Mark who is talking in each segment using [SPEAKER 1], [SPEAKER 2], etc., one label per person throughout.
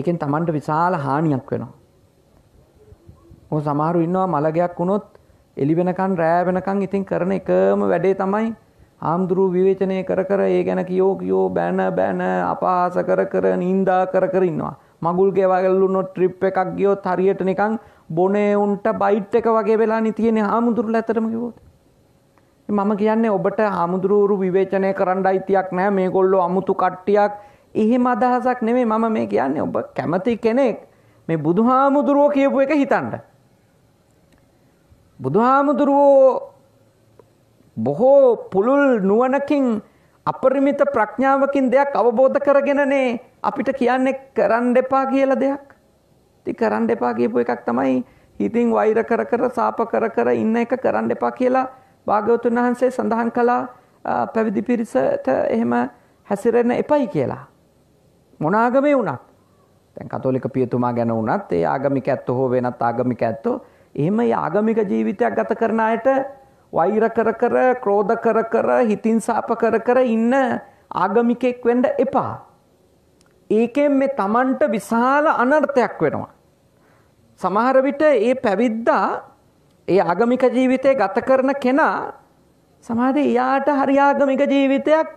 [SPEAKER 1] ඒකෙන් Tamanට විශාල හානියක් වෙනවා. ඔය සමහරු ඉන්නවා මලගයක් වුණොත් එලි වෙනකන් රෑ වෙනකන් ඉතින් කරන එකම වැඩේ තමයි ආම්දුරු විවේචනය කර කර ඒ ගැන කියෝ කියෝ බෑන බෑන අපහාස කර කර නින්දා කර කර ඉන්නවා. මගුල් ගෙවගල්ලුනොත් ට්‍රිප් එකක් ගියොත් හරියට නිකන් බොනේ උන්ට බයිට් එක වගේ වෙලා නිතියෙන හාමුදුරුල ඇතරම කිවොත්. මම කියන්නේ ඔබට හාමුදුරුවරු විවේචනය කරන්න අයිතියක් නෑ මේ කොල්ලො අමුතු කට්ටියක් එහෙම අදහසක් නෙමේ මම මේ කියන්නේ ඔබ කැමති කෙනෙක් මේ බුදුහාමුදුරුවෝ කියපු එක හිතන්න. බුදුහාමුදුරුවෝ බොහෝ පුළුල් නුවණකින් අපරිමිත ප්‍රඥාවකින් දෙයක් අවබෝධ කරගෙනනේ අපිට කියන්නේ කරන්න එපා කියලා දෙයක්. ඉතින් කරන්න එපා කියපු එකක් තමයි හිතින් වෛර කර කර සාප කර කර ඉන්න එක කරන්න එපා කියලා භාග්‍යවතුන් වහන්සේ සඳහන් කළා පැවිදි පිරිසට එහෙම හැසිරෙන්න එපයි කියලා. මොනාගමේ වුණත් තැන් කතෝලික පියතුමා ගැන වුණත් ඒ ආගමික ඇත්ත හෝ වෙනත් ආගමික ඇත්තෝ එහෙම ආගමික ජීවිතයක් ගත කරන අයට වෛර කර කර ක්‍රෝධ කර කර හිතින් සාප කර කර ඉන්න ආගමිකෙක් වෙන්න එපා. ඒකෙන් මේ Tamanට විශාල අනර්ථයක් වෙනවා. සමහර විට ඒ පැවිද්දා ඒ ආගමික ජීවිතය ගත කරන කෙනා සමහර එයාට හරි ආගමික ජීවිතයක්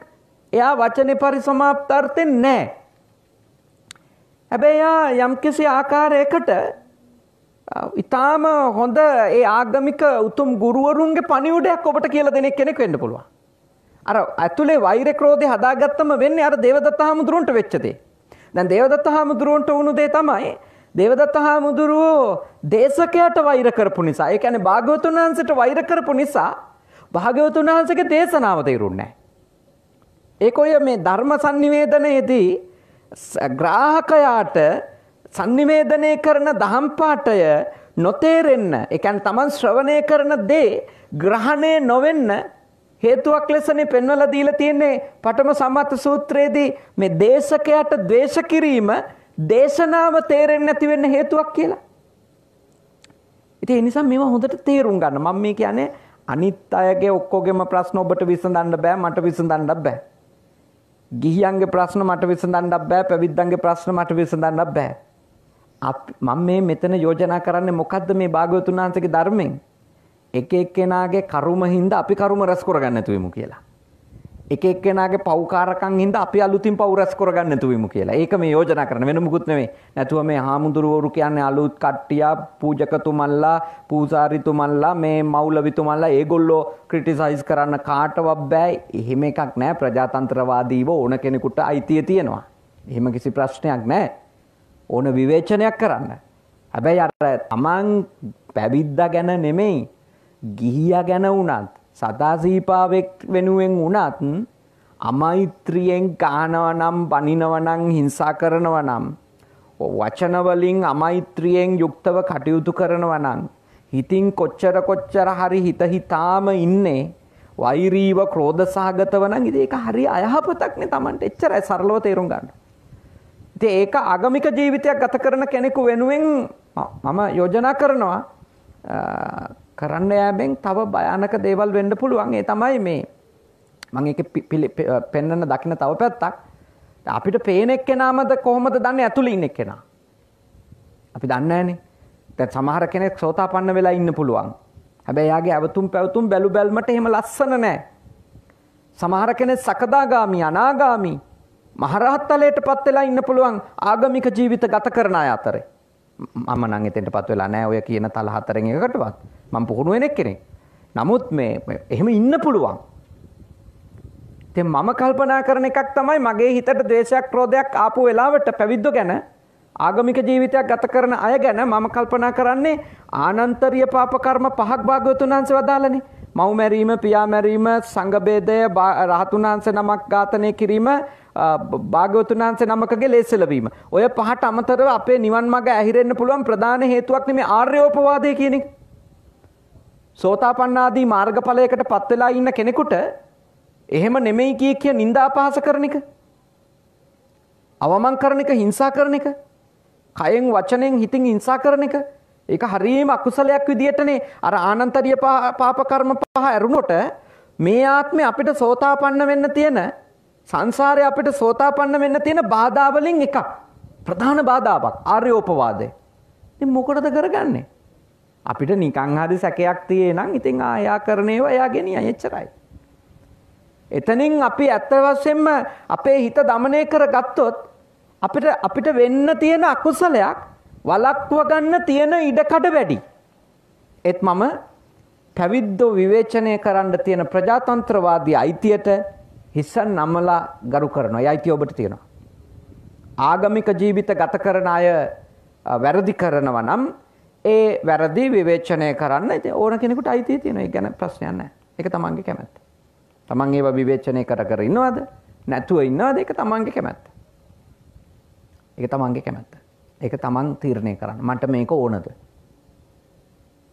[SPEAKER 1] එයා වචනේ පරිසමාප්තාර්ථෙන් නැහැ. හැබැයි යා යම්කිසි ආකාරයකට ඉතාම හොඳ ඒ ආගමික උතුම් ගුරුවරුන්ගේ පණිවුඩයක් ඔබට කියලා දෙනෙක් කෙනෙක් වෙන්න පුළුවන්. අර ඇතුලේ වෛර ක්‍රෝධය හදාගත්තම වෙන්නේ අර දේවදත්ත හාමුදුරුවන්ට වෙච්ච දේ. දැන් දේවදත්ත හාමුදුරුවන්ට වුණු දේ තමයි දේවදත්ත හාමුදුරුවෝ දේශකයට වෛර කරපු නිසා, ඒ කියන්නේ භාග්‍යවතුන් වහන්සේට වෛර කරපු නිසා භාග්‍යවතුන් වහන්සේගේ දේශනාව තේරුන්නේ නැහැ. ඒක ඔය මේ ධර්ම sannivedanaයේදී ග්‍රාහකයාට sannivedanaya කරන දහම් පාඨය නොතේරෙන්න, ඒ කියන්නේ Taman ශ්‍රවණය කරන දේ ග්‍රහණය නොවෙන්න හේතුවක් ලෙසනේ පෙන්වලා දීලා තියෙන්නේ පඨම සම්මත සූත්‍රයේදී මේ දේශකයට ද්වේෂ කිරීම දේශනාව තේරෙන්නේ නැති වෙන්න හේතුවක් කියලා. ඉතින් ඒ නිසා මේවා හොඳට තේරුම් ගන්න. මම මේ කියන්නේ අනිත් අයගේ ඔක්කොගෙම ප්‍රශ්න ඔබට විසඳන්න බෑ මට විසඳන්න බෑ. ගිහියන්ගේ ප්‍රශ්න මට විසඳන්නත් බෑ පැවිද්දන්ගේ ප්‍රශ්න මට විසඳන්නත් බෑ මම මේ මෙතන යෝජනා කරන්නේ මොකද්ද මේ භාග්‍යවතුන් වහන්සේගේ ධර්මයෙන් එක එක්කෙනාගේ කරුම හින්දා අපි කරුම රැස් කරගන්න නැතුවෙමු කියලා එක එක්කෙනගේ පවකාරකන් හිද අපි අලුතින් පවරස් කොරගන්නතුවීම කියලා ඒක මේ යෝජනා කරන වෙන මුකුත් නෙවේ නැතුව මේ හාමුදුරුවරු කියන්නේ අලුත් කට්ටියා පූජකතුමල්ලා පූසාරිතුමල්ලා මේ මවුලවිතුමල්ලා ඒගොල්ලෝ ක්‍රිටිසයිස් කරන්න කාටවක් බෑ එහෙම එකක් නෑ ප්‍රජාතන්ත්‍රවාදීව ඕන කෙනෙකුට අයිතිය තියෙනවා එහෙම කිසි ප්‍රශ්නයක් නෑ ඕන විවේචනයක් කරන්න හැබැයි අර තමන් පැවිද්ද ගැන නෙමෙයි ගිහිය ගැන වුනත් සතාසීපාවෙක් වෙනුවෙන් වනත් අමෛත්‍රියෙන් කානවනම් පනිනවනං හිංසා කරනවනම්. වචනවලින් අමෛත්‍රියෙන් යුක්තව කටයුතු කරනවනං. හිතින් කොච්චර කොච්චර හරි හිතහිතාම ඉන්නේ. වෛරීව ක්‍රෝධ සාගත වනං ඉදඒක හරි අයහපතක්න තමන්ට එච්චර සරලව තේරුම් ගන්න. ඒක අගමික ජීවිතයක් ගත කරන කෙනෙකු වෙනුවෙන් මම යෝජනා කරනවා කරන්න යෑමෙන් තව භයානක දේවල් වෙන්න පුළුවන් ඒ තමයි මේ මං එක පෙන්නන්න දකින තව පැත්තක් අපිට පේනෙක් කෙනාමද කොහොමද දන්න ඇතුළ ඉන්නෙක් කෙනා අපි දන්නෑනේ තැ සමහර කෙනෙක් සෝතා පන්න වෙලා ඉන්න පුළුවන් හැබැයියාගේ ඇවතුම් පැවතුම් බැලු බැල්මට එහෙම ලස්සන නෑ සමහර කෙනෙක් සකදාගාමි අනාගාමී මහරහත්තලයට පත් වෙලා ඉන්න පුළුවන් ආගමික ජීවිත ගත කරන අය අතරේ මම නම් එතෙන්ටපත් වෙලා නැහැ ඔය කියන තල හතරෙන් එකකටවත්. මම පුහුණු වෙන කෙනෙක්. නමුත් මේ එහෙම ඉන්න පුළුවන්. ඉතින් මම කල්පනා කරන එකක් තමයි මගේ හිතට ද්වේෂයක් ක්‍රෝධයක් ආපු වෙලාවට පැවිද්දෝ ගැන ආගමික ජීවිතයක් ගත කරන අය ගැන මම කල්පනා කරන්නේ ආනන්තරිය පාප කර්ම පහක් භාග්‍යවතුන් වහන්සේ වදාළනේ. මව් මැරීම, පියා මැරීම, සංඝ බේදය, රහතුන් වහන්සේ නමක් ඝාතනය කිරීම, භාග්‍යවතුන් වහන්සේ නමකගේ ලේසලවීම. ඔය පහට අමතරව අපේ නිවන් මඟ ඇහිරෙන්න පුළුවන් ප්‍රධාන හේතුවක් නෙමේ ආර්යෝපවාදය කියන එක. සෝතාපන්නාදී මාර්ගඵලයකට පත් වෙලා ඉන්න කෙනෙකුට එහෙම නෙමෙයි කිය කිය නිඳා අපහාස කරන එක. අවමන් කරන එක, හිංසා කරන එක. කයෙන් වචනෙන් හිතින් හිංසා කරන එක. ඒක හරියම අකුසලයක් විදියටනේ අර ආනන්තරිය පාප කර්ම පහ ඇරුණොට මේ ආත්මේ අපිට සෝතාපන්න වෙන්න තියෙන සංසාරේ අපිට සෝතාපන්න වෙන්න තියෙන බාධා වලින් එකක්. ප්‍රධාන බාධාවක් ආර්යෝපවාදය. ඉතින් මොකටද කරගන්නේ? අපිට නිකං හරි සැකයක් තියේ නම් ඉතින් ආයා කරන ඒවා එයා ගෙනියයි එච්චරයි. එතනින් අපි ඇත්ත වශයෙන්ම අපේ හිත দমনය කරගත්තොත් අපිට අපිට වෙන්න තියෙන අකුසලයක් වලක්ව ගන්න තියෙන ඉඩකඩ වැඩි. ඒත් මම පැවිද්දෝ විවේචනය කරන්න තියෙන ප්‍රජාතන්ත්‍රවාදී අයිතියට හිස්සන් නම්මලා ගරු කරනවා. යයිති ඔබට තියෙනවා. ආගමික ජීවිත ගත කරන අය වැරදි කරනවා නම් ඒ වැරදි විවේචනය කරන්න ඉතින් ඕන කෙනෙකුට අයිතිය තියෙනවා. ඒක ගැන ප්‍රශ්නයක් නැහැ. ඒක තමන්ගේ කැමැත්ත. තමන් ඒව විවේචනය කර කර ඉන්නවද? නැතුව ඉන්නවද? ඒක තමන්ගේ කැමැත්ත. ඒක තමන්ගේ කැමැත්ත. ඒක තමන් තීරණය කරන්න. මට මේක ඕනද?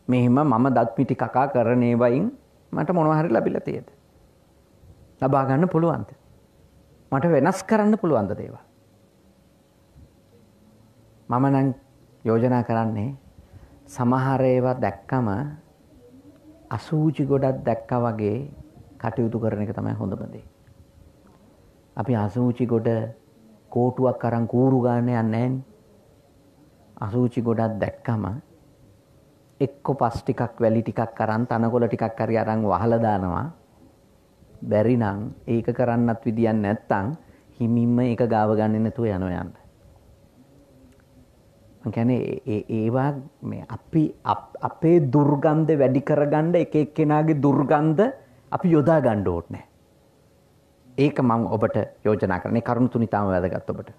[SPEAKER 1] මෙහෙම මම දත් මිටි කකා කරන ඒවයින් මට මොනවා හරි ලැබිලා තියෙද? ලබාගන්න පුළුවන්ද. මට වෙනස් කරන්න පුළුවන්ද දේවා. මම නං යෝජනා කරන්නේ සමහරේවා දැක්කම අසූචි ගොඩක් දැක්ක වගේ කටයුතු කරන එක තමයි හොඳමදේ. අපි අසූචි ගොඩ කෝටුවක් කරන් කූරු ගාන්න යන්නේ අසූචි ගොඩක් දැක්කම එක්ක පස් ටිකක් වැලි ටිකක් කරන් තනකොළ ටිකක් හරි අරන් වහලා දානවා බැරි නම් ඒක කරන්නත් විදියක් නැත්තම් හිමින්ම ඒක ගාව ගන්නේ නැතුව යනවා යන්න. මං කියන්නේ ඒවා මේ අපි අපේ දුර්ගන්ධ වැඩි කරගන්න එක එක්කෙනාගේ දුර්ගන්ධ අපි යොදා ගන්න ඕනේ. ඒක මම ඔබට යෝජනා කරන්නේ කරුණු තුනි තාම වැදගත් ඔබට.